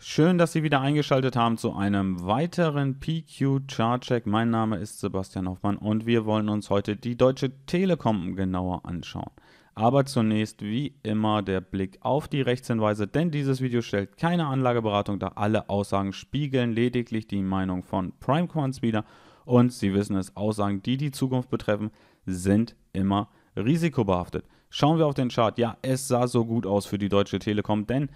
Schön, dass Sie wieder eingeschaltet haben zu einem weiteren PQ Check. Mein Name ist Sebastian Hoffmann und wir wollen uns heute die Deutsche Telekom genauer anschauen. Aber zunächst wie immer der Blick auf die Rechtshinweise, denn dieses Video stellt keine Anlageberatung dar. Alle Aussagen spiegeln lediglich die Meinung von Primecoins wider und Sie wissen es, Aussagen, die die Zukunft betreffen, sind immer risikobehaftet. Schauen wir auf den Chart. Ja, es sah so gut aus für die Deutsche Telekom, denn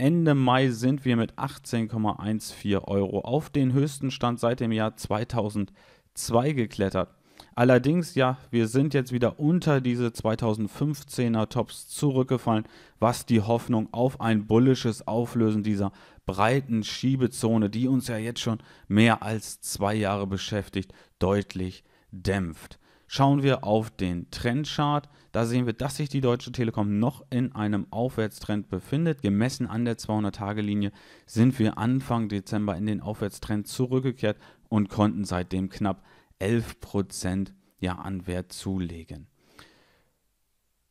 Ende Mai sind wir mit 18,14 Euro auf den höchsten Stand seit dem Jahr 2002 geklettert. Allerdings, ja, wir sind jetzt wieder unter diese 2015er Tops zurückgefallen, was die Hoffnung auf ein bullisches Auflösen dieser breiten Schiebezone, die uns ja jetzt schon mehr als zwei Jahre beschäftigt, deutlich dämpft. Schauen wir auf den Trendchart. Da sehen wir, dass sich die Deutsche Telekom noch in einem Aufwärtstrend befindet. Gemessen an der 200-Tage-Linie sind wir Anfang Dezember in den Aufwärtstrend zurückgekehrt und konnten seitdem knapp 11 Prozent ja, an Wert zulegen.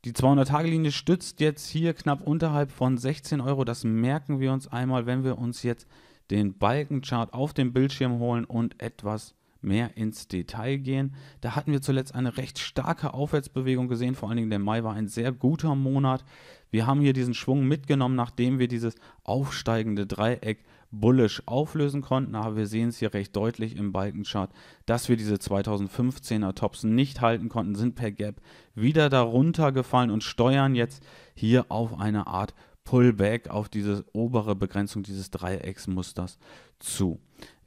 Die 200-Tage-Linie stützt jetzt hier knapp unterhalb von 16 Euro. Das merken wir uns einmal, wenn wir uns jetzt den Balkenchart auf dem Bildschirm holen und etwas mehr ins Detail gehen. Da hatten wir zuletzt eine recht starke Aufwärtsbewegung gesehen. Vor allen Dingen der Mai war ein sehr guter Monat. Wir haben hier diesen Schwung mitgenommen, nachdem wir dieses aufsteigende Dreieck bullisch auflösen konnten. Aber wir sehen es hier recht deutlich im Balkenchart, dass wir diese 2015er Tops nicht halten konnten, sind per Gap wieder darunter gefallen und steuern jetzt hier auf eine Art Pullback auf diese obere Begrenzung dieses Dreiecksmusters zu.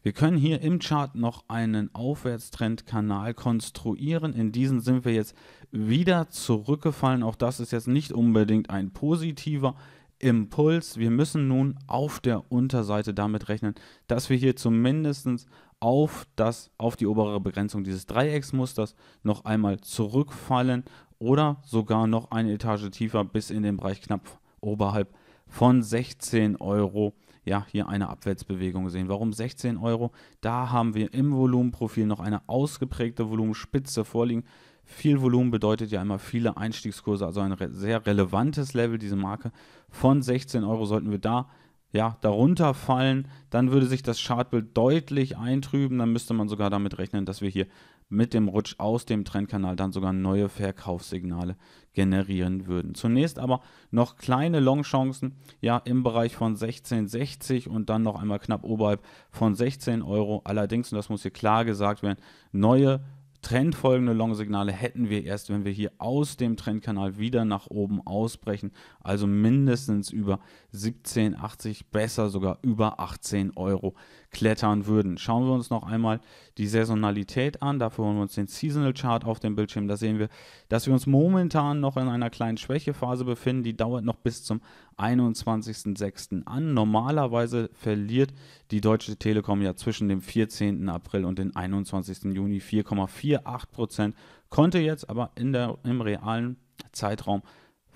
Wir können hier im Chart noch einen Aufwärtstrendkanal konstruieren. In diesen sind wir jetzt wieder zurückgefallen. Auch das ist jetzt nicht unbedingt ein positiver Impuls. Wir müssen nun auf der Unterseite damit rechnen, dass wir hier zumindest auf, das, auf die obere Begrenzung dieses Dreiecksmusters noch einmal zurückfallen oder sogar noch eine Etage tiefer bis in den Bereich knapp oberhalb von 16 Euro ja, hier eine Abwärtsbewegung sehen. Warum 16 Euro? Da haben wir im Volumenprofil noch eine ausgeprägte Volumenspitze vorliegen. Viel Volumen bedeutet ja immer viele Einstiegskurse, also ein sehr relevantes Level, diese Marke. Von 16 Euro sollten wir da ja, darunter fallen, dann würde sich das Chartbild deutlich eintrüben. Dann müsste man sogar damit rechnen, dass wir hier mit dem Rutsch aus dem Trendkanal dann sogar neue Verkaufssignale generieren würden. Zunächst aber noch kleine Longchancen, ja, im Bereich von 16,60 und dann noch einmal knapp oberhalb von 16 Euro. Allerdings, und das muss hier klar gesagt werden, neue Trendfolgende Long-Signale hätten wir erst, wenn wir hier aus dem Trendkanal wieder nach oben ausbrechen, also mindestens über 17,80, besser sogar über 18 Euro klettern würden. Schauen wir uns noch einmal die Saisonalität an. Dafür holen wir uns den Seasonal Chart auf dem Bildschirm. Da sehen wir, dass wir uns momentan noch in einer kleinen Schwächephase befinden. Die dauert noch bis zum 21.06. an. Normalerweise verliert die Deutsche Telekom ja zwischen dem 14. April und dem 21. Juni 4,4 8 Prozent, konnte jetzt aber in der, im realen Zeitraum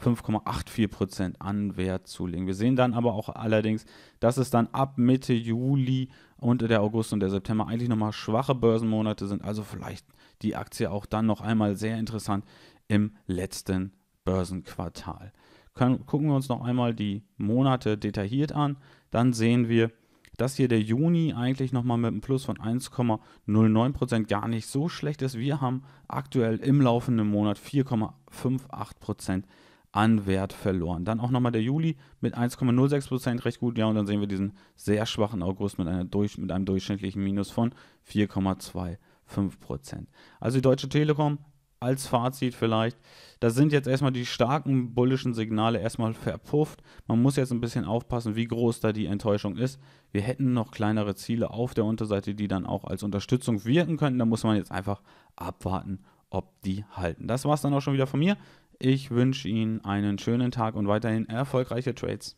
5,84 Prozent an Wert zulegen. Wir sehen dann aber auch allerdings, dass es dann ab Mitte Juli und der August und der September eigentlich nochmal schwache Börsenmonate sind. Also vielleicht die Aktie auch dann noch einmal sehr interessant im letzten Börsenquartal. Können, gucken wir uns noch einmal die Monate detailliert an. Dann sehen wir, dass hier der Juni eigentlich nochmal mit einem Plus von 1,09% gar nicht so schlecht ist. Wir haben aktuell im laufenden Monat 4,58% an Wert verloren. Dann auch nochmal der Juli mit 1,06% recht gut, ja, und dann sehen wir diesen sehr schwachen August mit, durch, mit einem durchschnittlichen Minus von 4,25%. Also die Deutsche Telekom als Fazit vielleicht, da sind jetzt erstmal die starken bullischen Signale erstmal verpufft. Man muss jetzt ein bisschen aufpassen, wie groß da die Enttäuschung ist. Wir hätten noch kleinere Ziele auf der Unterseite, die dann auch als Unterstützung wirken könnten. Da muss man jetzt einfach abwarten, ob die halten. Das war es dann auch schon wieder von mir. Ich wünsche Ihnen einen schönen Tag und weiterhin erfolgreiche Trades.